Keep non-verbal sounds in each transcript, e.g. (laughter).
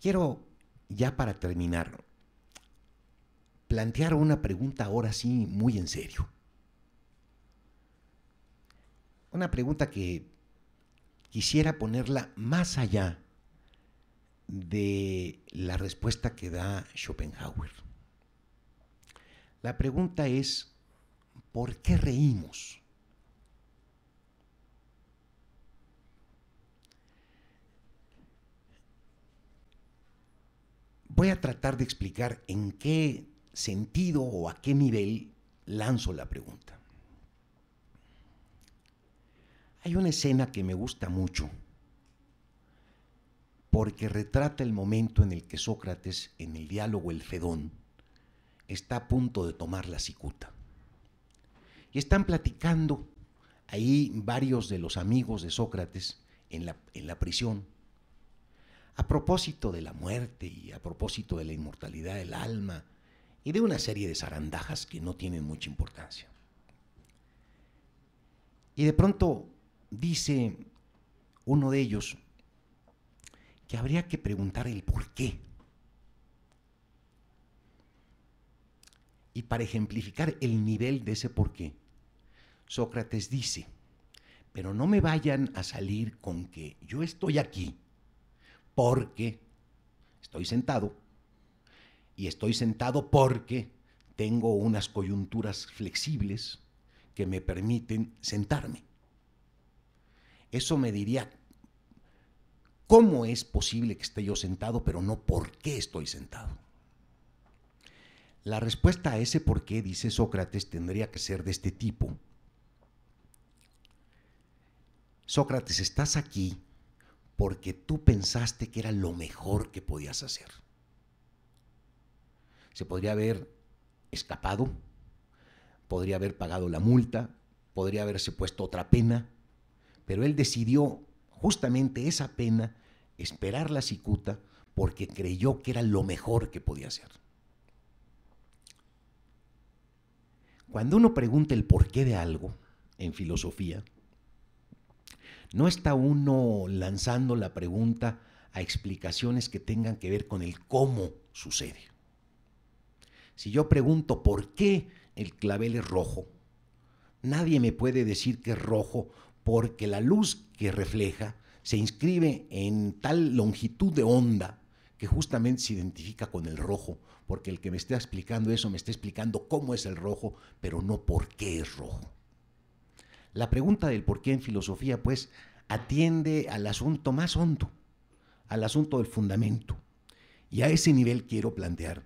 Quiero, ya para terminar, plantear una pregunta ahora sí muy en serio. Una pregunta que quisiera ponerla más allá de la respuesta que da Schopenhauer. La pregunta es, ¿por qué reímos? Voy a tratar de explicar en qué sentido o a qué nivel lanzo la pregunta. Hay una escena que me gusta mucho porque retrata el momento en el que Sócrates, en el diálogo El Fedón, está a punto de tomar la cicuta. Y están platicando ahí varios de los amigos de Sócrates en la, en la prisión a propósito de la muerte y a propósito de la inmortalidad del alma y de una serie de zarandajas que no tienen mucha importancia. Y de pronto dice uno de ellos que habría que preguntar el por qué. Y para ejemplificar el nivel de ese por qué, Sócrates dice, pero no me vayan a salir con que yo estoy aquí porque estoy sentado y estoy sentado porque tengo unas coyunturas flexibles que me permiten sentarme. Eso me diría cómo es posible que esté yo sentado, pero no por qué estoy sentado. La respuesta a ese por qué, dice Sócrates, tendría que ser de este tipo. Sócrates, estás aquí porque tú pensaste que era lo mejor que podías hacer. Se podría haber escapado, podría haber pagado la multa, podría haberse puesto otra pena, pero él decidió justamente esa pena, esperar la cicuta, porque creyó que era lo mejor que podía hacer. Cuando uno pregunta el porqué de algo en filosofía, no está uno lanzando la pregunta a explicaciones que tengan que ver con el cómo sucede. Si yo pregunto por qué el clavel es rojo, nadie me puede decir que es rojo porque la luz que refleja se inscribe en tal longitud de onda que justamente se identifica con el rojo, porque el que me está explicando eso me está explicando cómo es el rojo, pero no por qué es rojo. La pregunta del por qué en filosofía, pues, atiende al asunto más hondo, al asunto del fundamento. Y a ese nivel quiero plantear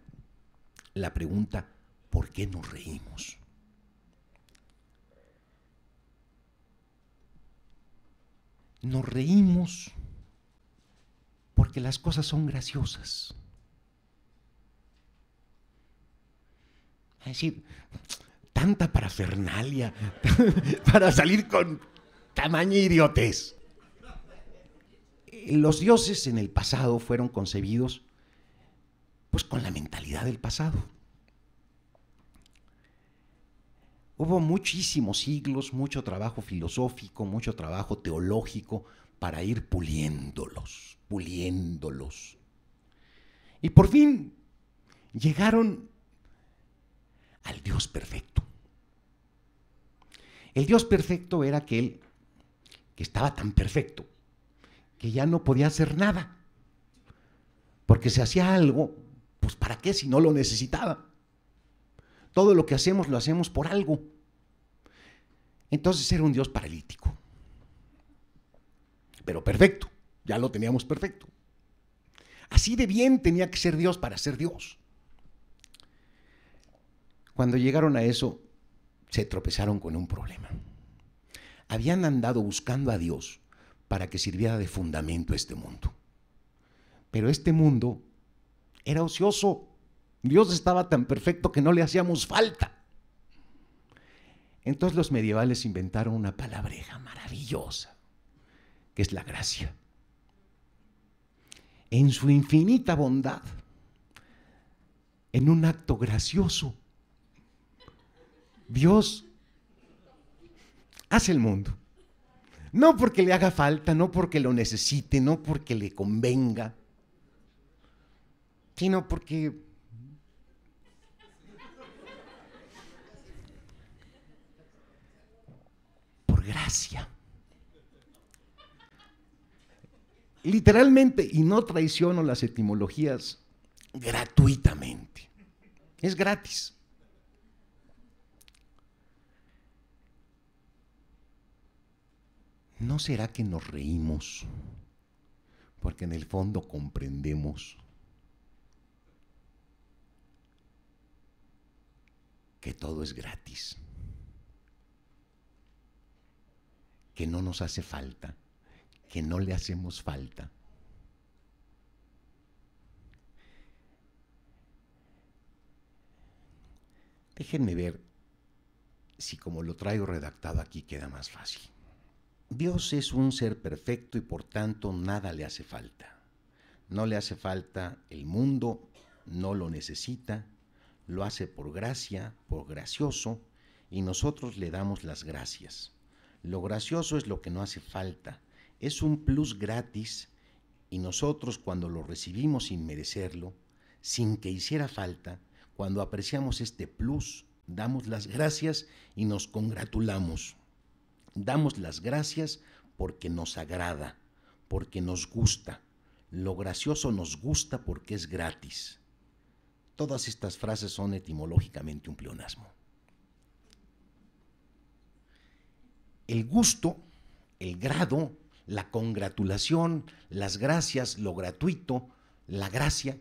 la pregunta, ¿por qué nos reímos? Nos reímos porque las cosas son graciosas. Es decir, tanta parafernalia (laughs) para salir con tamaño idiotes. Los dioses en el pasado fueron concebidos pues con la mentalidad del pasado. Hubo muchísimos siglos, mucho trabajo filosófico, mucho trabajo teológico para ir puliéndolos, puliéndolos. Y por fin llegaron al Dios perfecto. El Dios perfecto era aquel que estaba tan perfecto que ya no podía hacer nada. Porque si hacía algo, pues ¿para qué si no lo necesitaba? Todo lo que hacemos lo hacemos por algo. Entonces era un Dios paralítico. Pero perfecto, ya lo teníamos perfecto. Así de bien tenía que ser Dios para ser Dios. Cuando llegaron a eso, se tropezaron con un problema. Habían andado buscando a Dios para que sirviera de fundamento este mundo. Pero este mundo era ocioso. Dios estaba tan perfecto que no le hacíamos falta. Entonces los medievales inventaron una palabreja maravillosa, que es la gracia. En su infinita bondad, en un acto gracioso, Dios hace el mundo. No porque le haga falta, no porque lo necesite, no porque le convenga, sino porque por gracia. Literalmente, y no traiciono las etimologías, gratuitamente. Es gratis. ¿no será que nos reímos? Porque en el fondo comprendemos que todo es gratis, que no nos hace falta, que no le hacemos falta. Déjenme ver si como lo traigo redactado aquí queda más fácil. Dios es un ser perfecto y por tanto nada le hace falta. No le hace falta el mundo, no lo necesita, lo hace por gracia, por gracioso, y nosotros le damos las gracias. Lo gracioso es lo que no hace falta, es un plus gratis y nosotros cuando lo recibimos sin merecerlo, sin que hiciera falta, cuando apreciamos este plus, damos las gracias y nos congratulamos. Damos las gracias porque nos agrada, porque nos gusta. Lo gracioso nos gusta porque es gratis. Todas estas frases son etimológicamente un pleonasmo. El gusto, el grado, la congratulación, las gracias, lo gratuito, la gracia,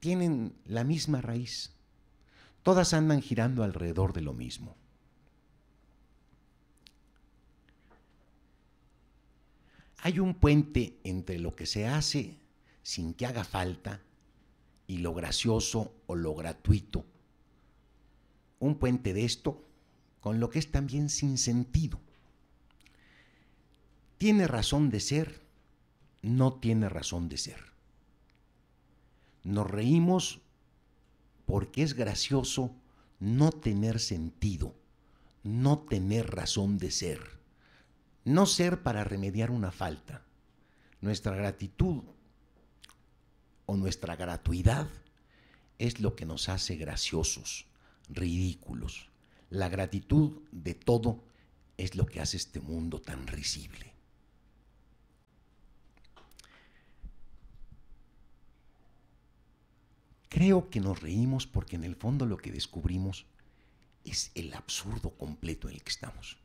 tienen la misma raíz. Todas andan girando alrededor de lo mismo. Hay un puente entre lo que se hace sin que haga falta y lo gracioso o lo gratuito. Un puente de esto con lo que es también sin sentido. ¿Tiene razón de ser? No tiene razón de ser. Nos reímos porque es gracioso no tener sentido, no tener razón de ser no ser para remediar una falta. Nuestra gratitud o nuestra gratuidad es lo que nos hace graciosos, ridículos. La gratitud de todo es lo que hace este mundo tan risible. Creo que nos reímos porque en el fondo lo que descubrimos es el absurdo completo en el que estamos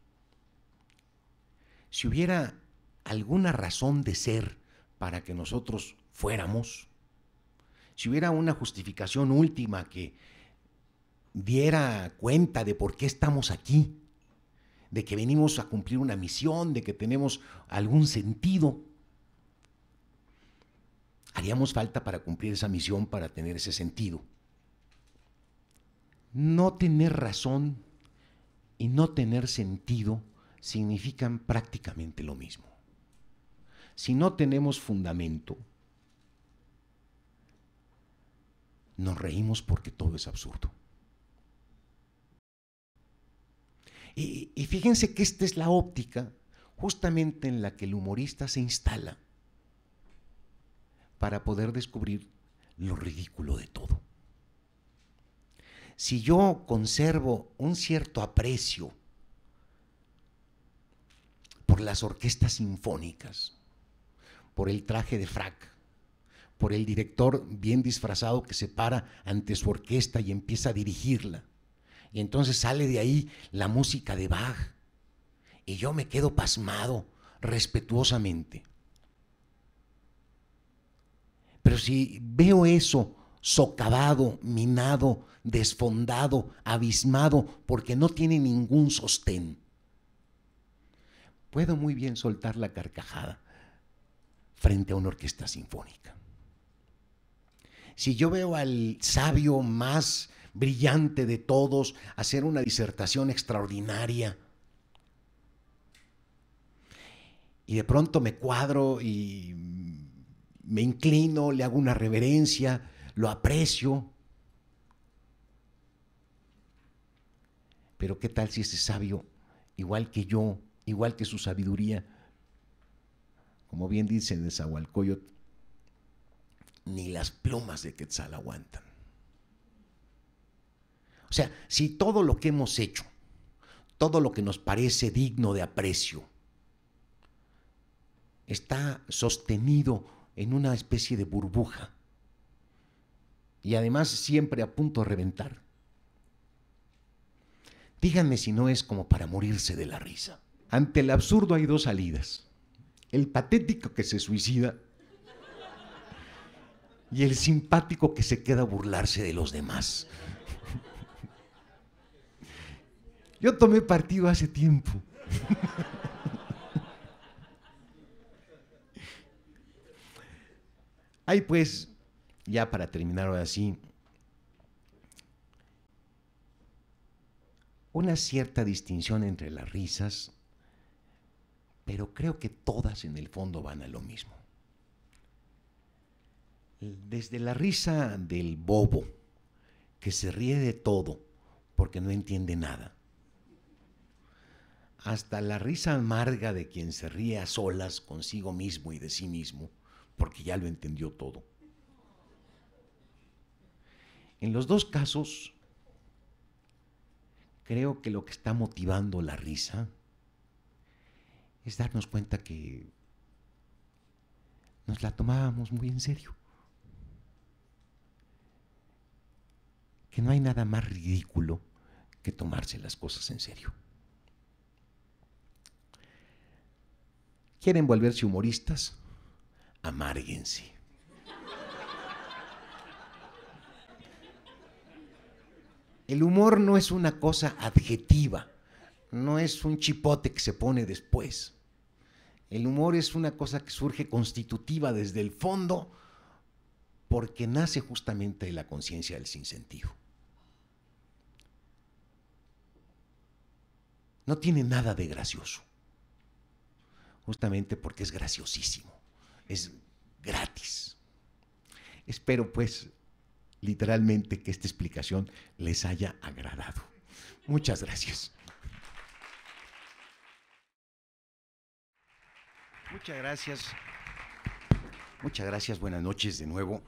si hubiera alguna razón de ser para que nosotros fuéramos, si hubiera una justificación última que diera cuenta de por qué estamos aquí, de que venimos a cumplir una misión, de que tenemos algún sentido, haríamos falta para cumplir esa misión, para tener ese sentido. No tener razón y no tener sentido significan prácticamente lo mismo. Si no tenemos fundamento, nos reímos porque todo es absurdo. Y, fíjense que esta es la óptica justamente en la que el humorista se instala para poder descubrir lo ridículo de todo. Si yo conservo un cierto aprecio por las orquestas sinfónicas, por el traje de frac, por el director bien disfrazado que se para ante su orquesta y empieza a dirigirla. Y entonces sale de ahí la música de Bach. Y yo me quedo pasmado respetuosamente. Pero si veo eso socavado, minado, desfondado, abismado, porque no tiene ningún sostén, puedo muy bien soltar la carcajada frente a una orquesta sinfónica. Si yo veo al sabio más brillante de todos hacer una disertación extraordinaria, y de pronto me cuadro y me inclino, le hago una reverencia, lo aprecio. Pero ¿qué tal si ese sabio, igual que yo, igual que su sabiduría. Como bien dice Zahualcoyot, ni las plumas de Quetzal aguantan. O sea, si todo lo que hemos hecho, todo lo que nos parece digno de aprecio, está sostenido en una especie de burbuja y además siempre a punto de reventar, díganme si no es como para morirse de la risa. Ante el absurdo hay dos salidas. El patético que se suicida y el simpático que se queda a burlarse de los demás. Yo tomé partido hace tiempo. Hay pues, ya para terminar así, una cierta distinción entre las risas pero creo que todas en el fondo van a lo mismo. Desde la risa del bobo, que se ríe de todo porque no entiende nada, hasta la risa amarga de quien se ríe a solas consigo mismo y de sí mismo, porque ya lo entendió todo. En los dos casos, creo que lo que está motivando la risa es darnos cuenta que nos la tomábamos muy en serio. Que no hay nada más ridículo que tomarse las cosas en serio. ¿Quieren volverse humoristas? Amárguense. El humor no es una cosa adjetiva, no es un chipote que se pone después. El humor es una cosa que surge constitutiva desde el fondo porque nace justamente de la conciencia del sinsentido. No tiene nada de gracioso, justamente porque es graciosísimo, es gratis. Espero pues literalmente que esta explicación les haya agradado. Muchas gracias. Muchas gracias. Muchas gracias, buenas noches de nuevo.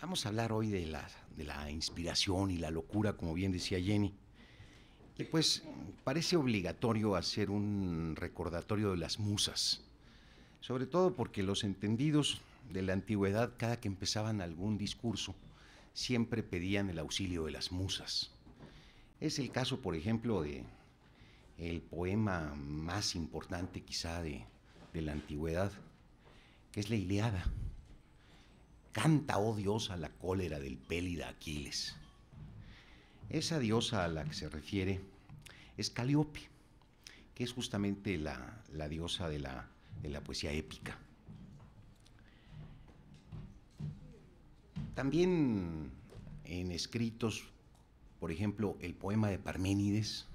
Vamos a hablar hoy de la, inspiración y la locura, como bien decía Jenny. Y pues parece obligatorio hacer un recordatorio de las musas, sobre todo porque los entendidos de la antigüedad, cada que empezaban algún discurso, siempre pedían el auxilio de las musas. Es el caso, por ejemplo, de el poema más importante quizá de, de la antigüedad, que es la Iliada. Canta, oh diosa, la cólera del pélida Aquiles. Esa diosa a la que se refiere es Calliope, que es justamente la, diosa de la, de la poesía épica. También en escritos, por ejemplo, el poema de Parménides,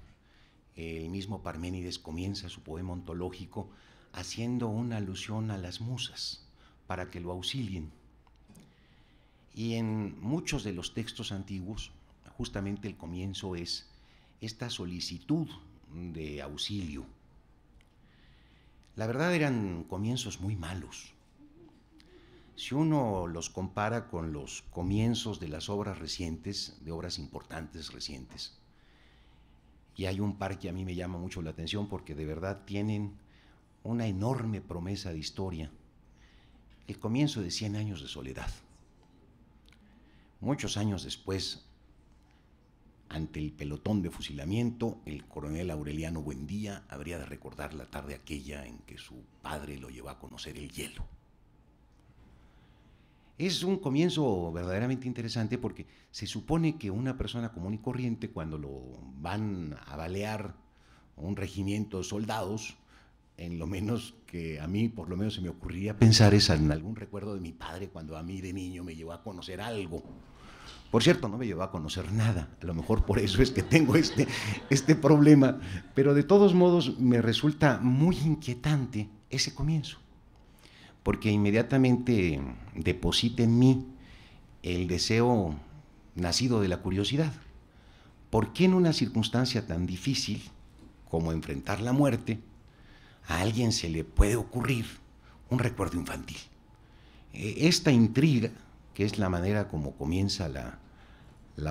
el mismo Parménides comienza su poema ontológico haciendo una alusión a las musas para que lo auxilien. Y en muchos de los textos antiguos, justamente el comienzo es esta solicitud de auxilio. La verdad eran comienzos muy malos. Si uno los compara con los comienzos de las obras recientes, de obras importantes recientes, y hay un par que a mí me llama mucho la atención porque de verdad tienen una enorme promesa de historia, el comienzo de 100 años de soledad. Muchos años después, ante el pelotón de fusilamiento, el coronel Aureliano Buendía habría de recordar la tarde aquella en que su padre lo llevó a conocer el hielo. Es un comienzo verdaderamente interesante porque se supone que una persona común y corriente, cuando lo van a balear un regimiento de soldados, en lo menos que a mí, por lo menos se me ocurría pensar es en algún recuerdo de mi padre cuando a mí de niño me llevó a conocer algo. Por cierto, no me llevó a conocer nada. A lo mejor por eso es que tengo este, este problema. Pero de todos modos me resulta muy inquietante ese comienzo. Porque inmediatamente deposita en mí el deseo nacido de la curiosidad. ¿Por qué en una circunstancia tan difícil como enfrentar la muerte, a alguien se le puede ocurrir un recuerdo infantil. E, esta intriga, que es la manera como comienza la,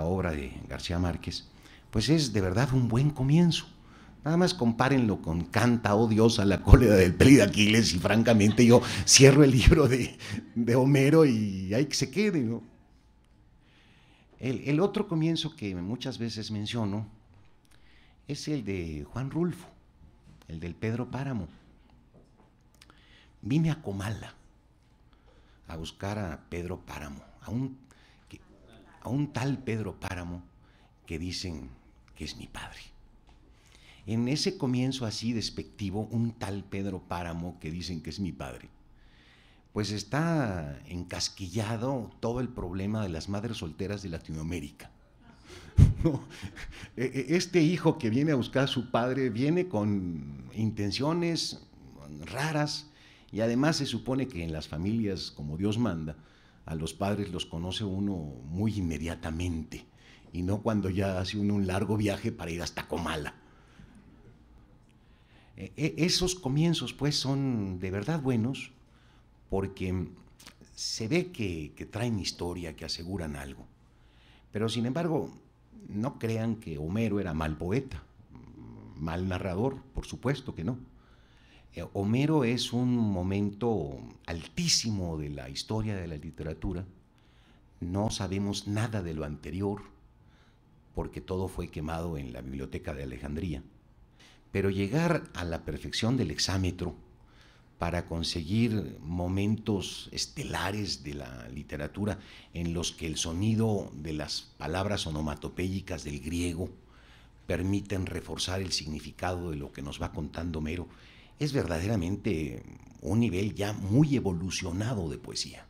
obra de García Márquez, pues es de verdad un buen comienzo. Nada más compárenlo con Canta, odiosa la cólera del peli de Aquiles, y francamente yo cierro el libro de, Homero y ahí que se quede, ¿no? El, el otro comienzo que muchas veces menciono es el de Juan Rulfo el del Pedro Páramo. Vine a Comala a buscar a Pedro Páramo, a un, a un tal Pedro Páramo que dicen que es mi padre. En ese comienzo así despectivo, un tal Pedro Páramo que dicen que es mi padre, pues está encasquillado todo el problema de las madres solteras de Latinoamérica. E, e, este hijo que viene a buscar a su padre viene con intenciones raras y además se supone que en las familias, como Dios manda, a los padres los conoce uno muy inmediatamente y no cuando ya hace uno un largo viaje para ir hasta Comala. E, esos comienzos pues son de verdad buenos porque se ve que, que traen historia, que aseguran algo. Pero sin embargo, no crean que Homero era mal poeta, mal narrador, por supuesto que no. Eh, Homero es un momento altísimo de la historia de la literatura. No sabemos nada de lo anterior, porque todo fue quemado en la biblioteca de Alejandría. Pero llegar a la perfección del exámetro, para conseguir momentos estelares de la literatura en los que el sonido de las palabras onomatopélicas del griego permiten reforzar el significado de lo que nos va contando Mero, es verdaderamente un nivel ya muy evolucionado de poesía.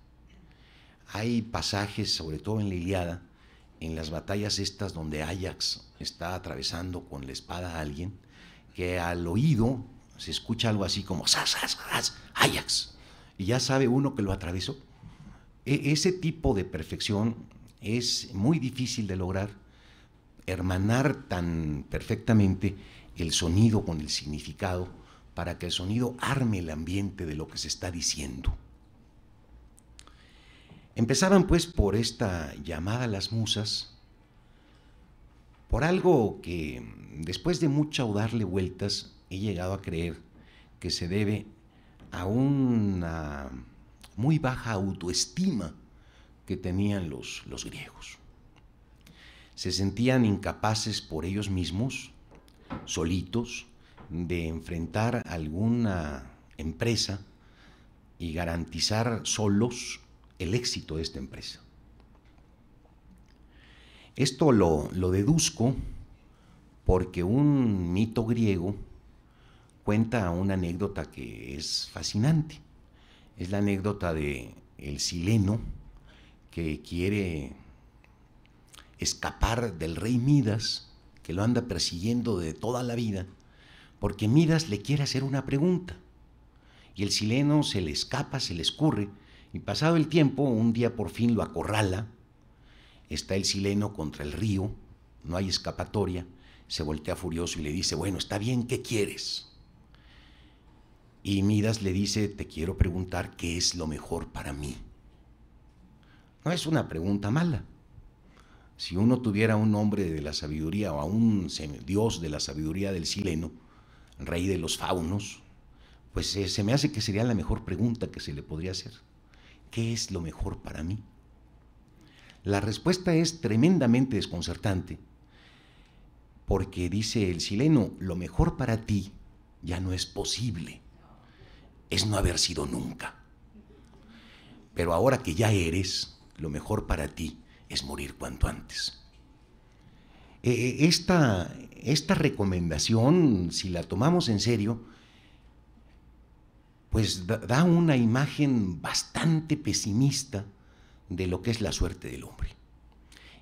Hay pasajes, sobre todo en la Iliada, en las batallas estas donde Ajax está atravesando con la espada a alguien, que al oído se escucha algo así como ¡zas, sas, sas, Y ya sabe uno que lo atravesó. E, ese tipo de perfección es muy difícil de lograr, hermanar tan perfectamente el sonido con el significado para que el sonido arme el ambiente de lo que se está diciendo. Empezaban pues por esta llamada a las musas, por algo que después de mucho darle vueltas he llegado a creer que se debe a una muy baja autoestima que tenían los, los griegos. Se sentían incapaces por ellos mismos, solitos, de enfrentar alguna empresa y garantizar solos el éxito de esta empresa. Esto lo, lo deduzco porque un mito griego cuenta una anécdota que es fascinante. Es la anécdota de el sileno que quiere escapar del rey Midas, que lo anda persiguiendo de toda la vida, porque Midas le quiere hacer una pregunta. Y el sileno se le escapa, se le escurre, y pasado el tiempo, un día por fin lo acorrala. Está el sileno contra el río, no hay escapatoria, se voltea furioso y le dice, bueno, está bien, ¿qué quieres? Y Midas le dice, te quiero preguntar qué es lo mejor para mí. No es una pregunta mala. Si uno tuviera un hombre de la sabiduría o a un dios de la sabiduría del Sileno, rey de los faunos, pues eh, se me hace que sería la mejor pregunta que se le podría hacer. ¿Qué es lo mejor para mí? La respuesta es tremendamente desconcertante, porque dice el Sileno, lo mejor para ti ya no es posible es no haber sido nunca. Pero ahora que ya eres, lo mejor para ti es morir cuanto antes. E, e, esta, esta recomendación, si la tomamos en serio, pues da una imagen bastante pesimista de lo que es la suerte del hombre.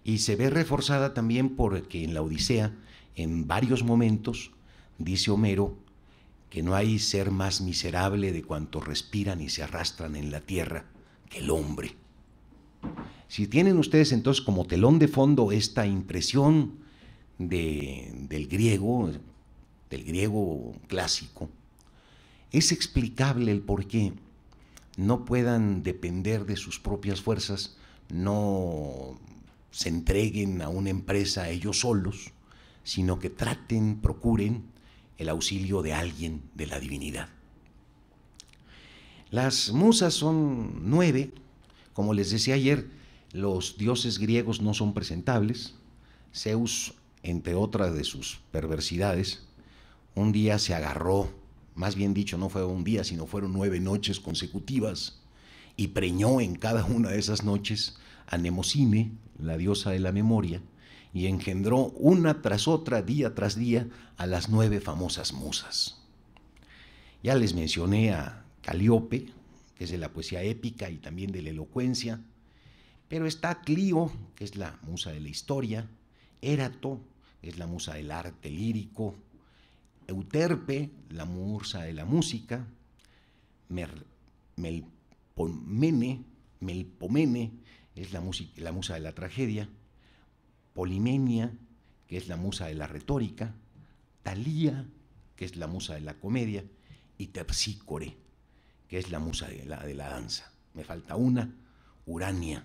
Y se ve reforzada también porque en la Odisea, en varios momentos, dice Homero, que no hay ser más miserable de cuanto respiran y se arrastran en la tierra que el hombre. Si tienen ustedes entonces como telón de fondo esta impresión del griego, del griego clásico, es explicable el por qué no puedan depender de sus propias fuerzas, no se entreguen a una empresa ellos solos, sino que traten, procuren el auxilio de alguien de la divinidad. Las musas son nueve, como les decía ayer, los dioses griegos no son presentables. Zeus, entre otras de sus perversidades, un día se agarró, más bien dicho, no fue un día, sino fueron nueve noches consecutivas, y preñó en cada una de esas noches a Nemocine, la diosa de la memoria, y engendró una tras otra, día tras día, a las nueve famosas musas. Ya les mencioné a Calíope, que es de la poesía épica y también de la elocuencia, pero está Clio, que es la musa de la historia, Erato que es la musa del arte lírico, Euterpe, la musa de la música, Melpomene, es la, la musa de la tragedia, Polimenia, que es la musa de la retórica, Talía, que es la musa de la comedia, y Terpsícore, que es la musa de la, de la danza. Me falta una, Urania,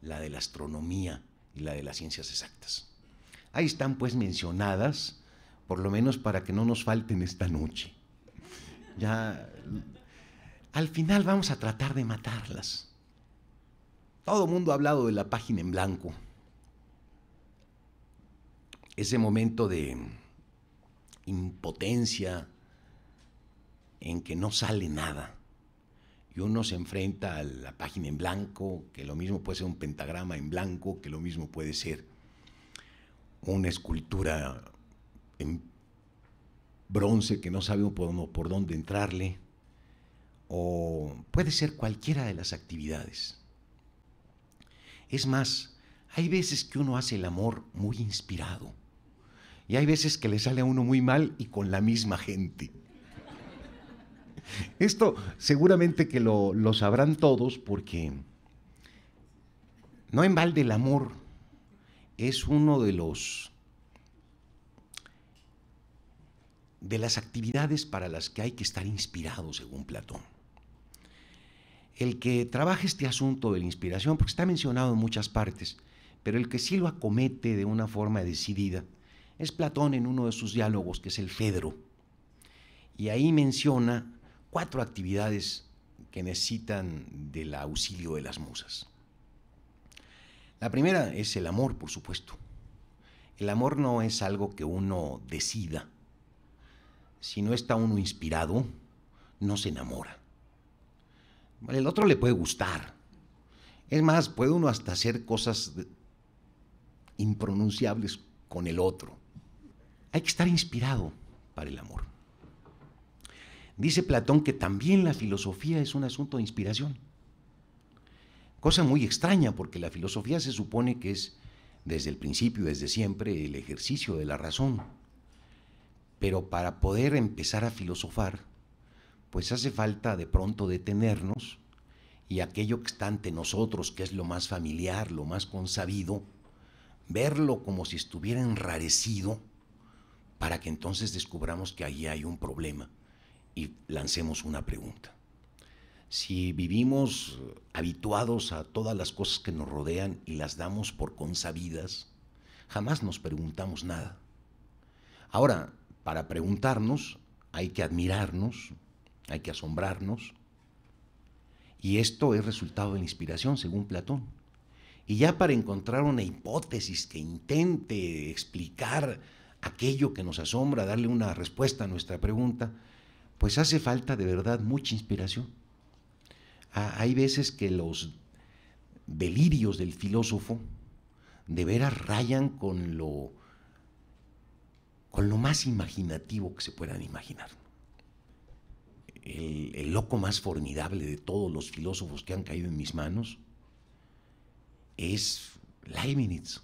la de la astronomía y la de las ciencias exactas. Ahí están pues mencionadas, por lo menos para que no nos falten esta noche. Ya al final vamos a tratar de matarlas. Todo el mundo ha hablado de la página en blanco ese momento de impotencia en que no sale nada. Y uno se enfrenta a la página en blanco, que lo mismo puede ser un pentagrama en blanco, que lo mismo puede ser una escultura en bronce que no sabemos por, por dónde entrarle, o puede ser cualquiera de las actividades. Es más, hay veces que uno hace el amor muy inspirado y hay veces que le sale a uno muy mal y con la misma gente. (laughs) Esto seguramente que lo, sabrán todos porque no en balde el amor es uno de los de las actividades para las que hay que estar inspirado, según Platón. El que trabaje este asunto de la inspiración, porque está mencionado en muchas partes, pero el que sí lo acomete de una forma decidida, es Platón en uno de sus diálogos, que es el Fedro. Y ahí menciona cuatro actividades que necesitan del auxilio de las musas. La primera es el amor, por supuesto. El amor no es algo que uno decida. Si no está uno inspirado, no se enamora. El otro le puede gustar. Es más, puede uno hasta hacer cosas impronunciables con el otro. Hay que estar inspirado para el amor. Dice Platón que también la filosofía es un asunto de inspiración. Cosa muy extraña porque la filosofía se supone que es desde el principio, desde siempre, el ejercicio de la razón. Pero para poder empezar a filosofar, pues hace falta de pronto detenernos y aquello que está ante nosotros, que es lo más familiar, lo más consabido, verlo como si estuviera enrarecido para que entonces descubramos que allí hay un problema y lancemos una pregunta. Si vivimos habituados a todas las cosas que nos rodean y las damos por consabidas, jamás nos preguntamos nada. Ahora, para preguntarnos hay que admirarnos, hay que asombrarnos, y esto es resultado de la inspiración, según Platón. Y ya para encontrar una hipótesis que intente explicar aquello que nos asombra, darle una respuesta a nuestra pregunta, pues hace falta de verdad mucha inspiración. hay veces que los delirios del filósofo de veras rayan con lo, con lo más imaginativo que se puedan imaginar. El, el loco más formidable de todos los filósofos que han caído en mis manos es Leibniz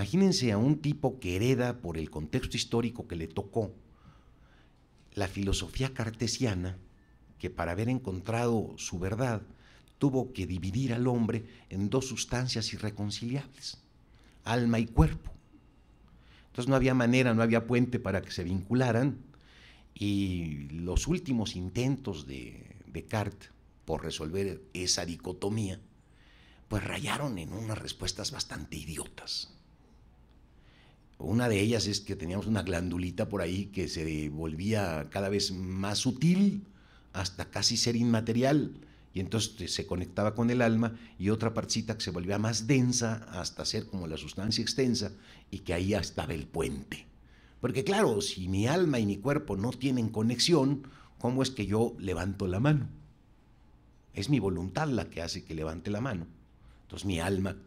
Imagínense a un tipo que hereda por el contexto histórico que le tocó la filosofía cartesiana, que para haber encontrado su verdad tuvo que dividir al hombre en dos sustancias irreconciliables, alma y cuerpo. Entonces no había manera, no había puente para que se vincularan y los últimos intentos de Descartes por resolver esa dicotomía, pues rayaron en unas respuestas bastante idiotas. Una de ellas es que teníamos una glandulita por ahí que se volvía cada vez más sutil hasta casi ser inmaterial y entonces se conectaba con el alma y otra partecita que se volvía más densa hasta ser como la sustancia extensa y que ahí estaba el puente. Porque claro, si mi alma y mi cuerpo no tienen conexión, ¿cómo es que yo levanto la mano? Es mi voluntad la que hace que levante la mano. Entonces mi alma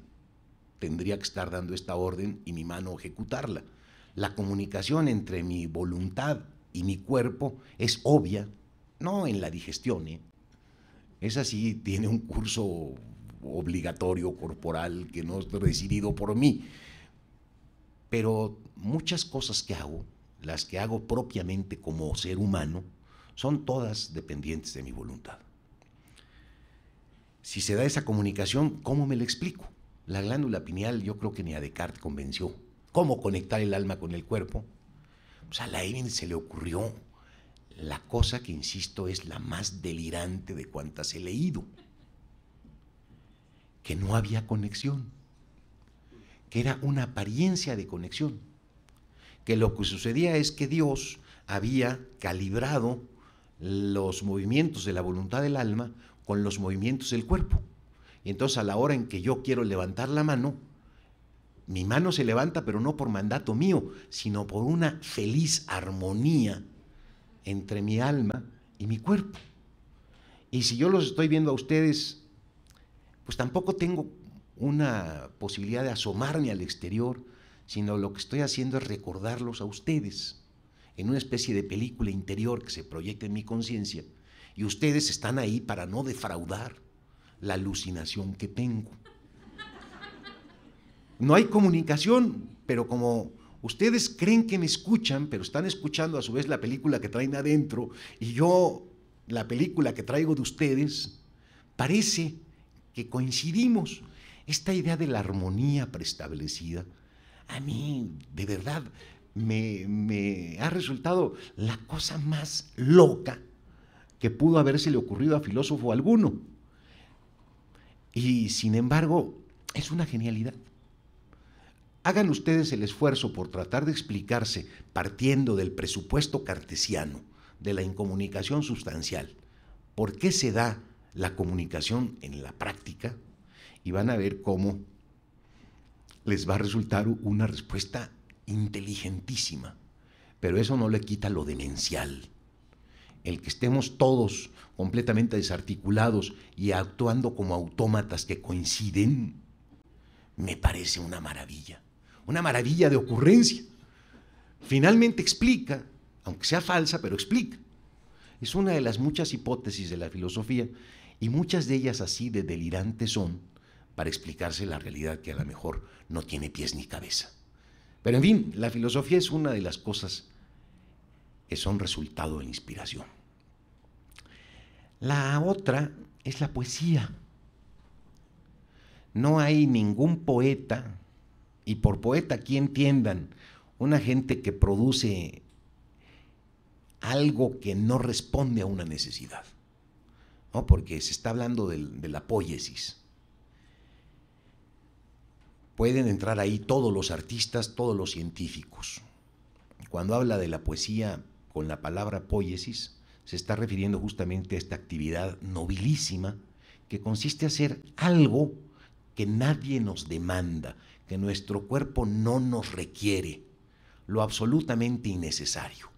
tendría que estar dando esta orden y mi mano ejecutarla. La comunicación entre mi voluntad y mi cuerpo es obvia, no en la digestión. ¿eh? Es así, tiene un curso obligatorio corporal que no es decidido por mí. Pero muchas cosas que hago, las que hago propiamente como ser humano, son todas dependientes de mi voluntad. Si se da esa comunicación, ¿cómo me la explico? La glándula pineal yo creo que ni a Descartes convenció. ¿Cómo conectar el alma con el cuerpo? Pues a la se le ocurrió la cosa que, insisto, es la más delirante de cuantas he leído. Que no había conexión. Que era una apariencia de conexión. Que lo que sucedía es que Dios había calibrado los movimientos de la voluntad del alma con los movimientos del cuerpo. Y entonces a la hora en que yo quiero levantar la mano, mi mano se levanta, pero no por mandato mío, sino por una feliz armonía entre mi alma y mi cuerpo. Y si yo los estoy viendo a ustedes, pues tampoco tengo una posibilidad de asomarme al exterior, sino lo que estoy haciendo es recordarlos a ustedes en una especie de película interior que se proyecta en mi conciencia. Y ustedes están ahí para no defraudar, la alucinación que tengo. No hay comunicación, pero como ustedes creen que me escuchan, pero están escuchando a su vez la película que traen adentro y yo la película que traigo de ustedes, parece que coincidimos. Esta idea de la armonía preestablecida, a mí de verdad me, ha resultado la cosa más loca que pudo habérsele ocurrido a filósofo alguno. Y sin embargo, es una genialidad. Hagan ustedes el esfuerzo por tratar de explicarse partiendo del presupuesto cartesiano, de la incomunicación sustancial. ¿Por qué se da la comunicación en la práctica? Y van a ver cómo les va a resultar una respuesta inteligentísima. Pero eso no le quita lo demencial el que estemos todos completamente desarticulados y actuando como autómatas que coinciden, me parece una maravilla, una maravilla de ocurrencia. Finalmente explica, aunque sea falsa, pero explica. Es una de las muchas hipótesis de la filosofía y muchas de ellas así de delirantes son para explicarse la realidad que a lo mejor no tiene pies ni cabeza. Pero en fin, la filosofía es una de las cosas son resultado de inspiración. La otra es la poesía. No hay ningún poeta, y por poeta aquí entiendan, una gente que produce algo que no responde a una necesidad. Porque se está hablando de, de la poiesis. Pueden entrar ahí todos los artistas, todos los científicos. Cuando habla de la poesía, con la palabra poiesis se está refiriendo justamente a esta actividad nobilísima que consiste en hacer algo que nadie nos demanda, que nuestro cuerpo no nos requiere, lo absolutamente innecesario,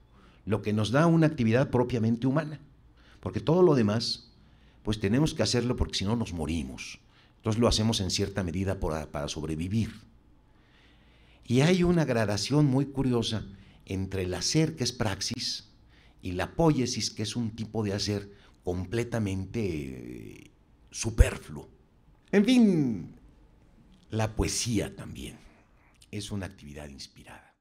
lo que nos da una actividad propiamente humana, porque todo lo demás, pues tenemos que hacerlo porque si no nos morimos. Entonces lo hacemos en cierta medida para, para sobrevivir. Y hay una gradación muy curiosa entre el hacer, que es praxis, y la poiesis, que es un tipo de hacer completamente eh, superfluo. En fin, la poesía también es una actividad inspirada.